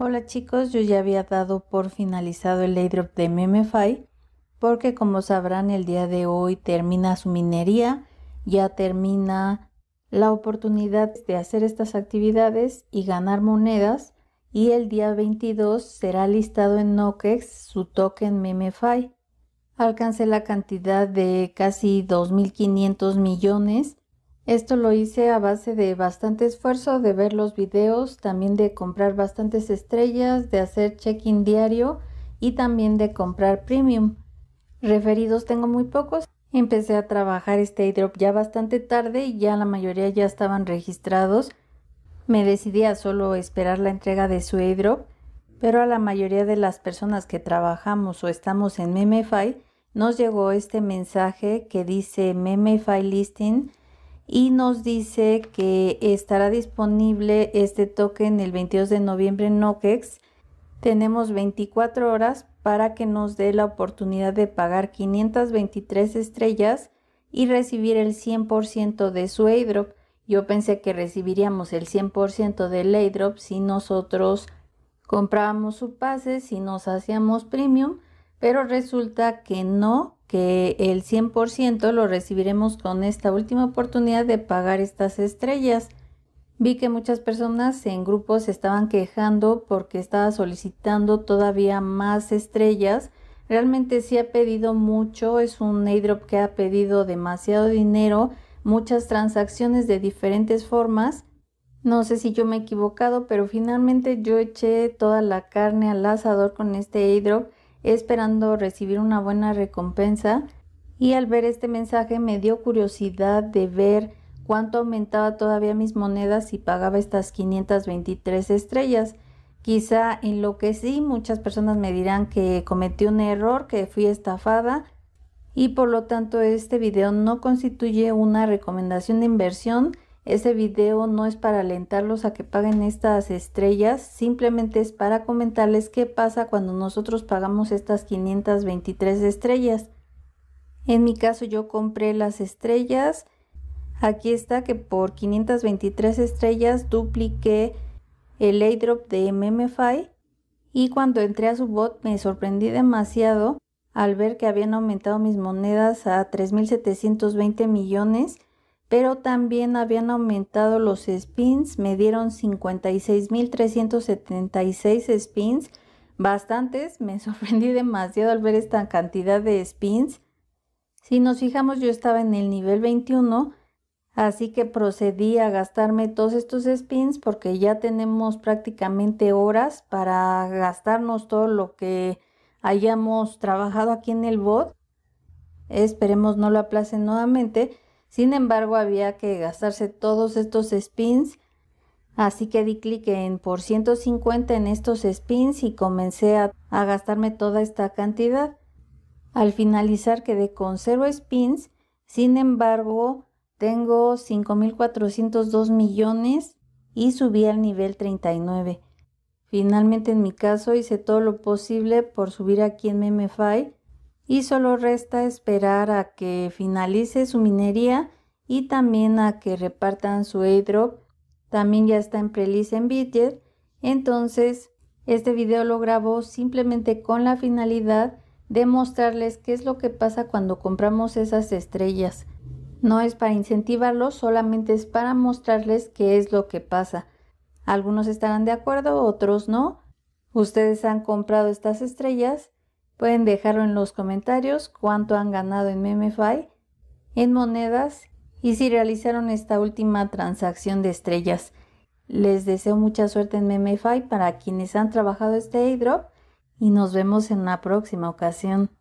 Hola chicos, yo ya había dado por finalizado el airdrop de MemeFi porque como sabrán el día de hoy termina su minería, ya termina la oportunidad de hacer estas actividades y ganar monedas y el día 22 será listado en Nokex su token MemeFi Alcancé la cantidad de casi 2.500 millones esto lo hice a base de bastante esfuerzo, de ver los videos, también de comprar bastantes estrellas, de hacer check-in diario y también de comprar premium. Referidos tengo muy pocos. Empecé a trabajar este airdrop ya bastante tarde y ya la mayoría ya estaban registrados. Me decidí a solo esperar la entrega de su airdrop, pero a la mayoría de las personas que trabajamos o estamos en Memefi nos llegó este mensaje que dice Memefi Listing y nos dice que estará disponible este token el 22 de noviembre en Nokex. Tenemos 24 horas para que nos dé la oportunidad de pagar 523 estrellas y recibir el 100% de su airdrop. Yo pensé que recibiríamos el 100% del airdrop si nosotros comprábamos su pase, si nos hacíamos premium, pero resulta que no, que el 100% lo recibiremos con esta última oportunidad de pagar estas estrellas. Vi que muchas personas en grupos estaban quejando porque estaba solicitando todavía más estrellas. Realmente sí ha pedido mucho, es un airdrop que ha pedido demasiado dinero, muchas transacciones de diferentes formas. No sé si yo me he equivocado, pero finalmente yo eché toda la carne al asador con este airdrop esperando recibir una buena recompensa y al ver este mensaje me dio curiosidad de ver cuánto aumentaba todavía mis monedas si pagaba estas 523 estrellas. Quizá en lo que sí muchas personas me dirán que cometí un error, que fui estafada y por lo tanto este video no constituye una recomendación de inversión, este video no es para alentarlos a que paguen estas estrellas, simplemente es para comentarles qué pasa cuando nosotros pagamos estas 523 estrellas. En mi caso yo compré las estrellas, aquí está que por 523 estrellas dupliqué el airdrop de MMFi y cuando entré a su bot me sorprendí demasiado al ver que habían aumentado mis monedas a 3.720 millones pero también habían aumentado los spins, me dieron 56.376 spins, bastantes, me sorprendí demasiado al ver esta cantidad de spins. Si nos fijamos yo estaba en el nivel 21, así que procedí a gastarme todos estos spins porque ya tenemos prácticamente horas para gastarnos todo lo que hayamos trabajado aquí en el bot. Esperemos no lo aplacen nuevamente sin embargo, había que gastarse todos estos spins, así que di clic en por 150 en estos spins y comencé a, gastarme toda esta cantidad. Al finalizar quedé con 0 spins, sin embargo, tengo 5.402 millones y subí al nivel 39. Finalmente en mi caso hice todo lo posible por subir aquí en Memefy y solo resta esperar a que finalice su minería y también a que repartan su airdrop. También ya está en prelease en Bitget. Entonces, este video lo grabo simplemente con la finalidad de mostrarles qué es lo que pasa cuando compramos esas estrellas. No es para incentivarlos, solamente es para mostrarles qué es lo que pasa. Algunos estarán de acuerdo, otros no. Ustedes han comprado estas estrellas Pueden dejarlo en los comentarios cuánto han ganado en MemeFi, en monedas y si realizaron esta última transacción de estrellas. Les deseo mucha suerte en MemeFi para quienes han trabajado este airdrop y nos vemos en la próxima ocasión.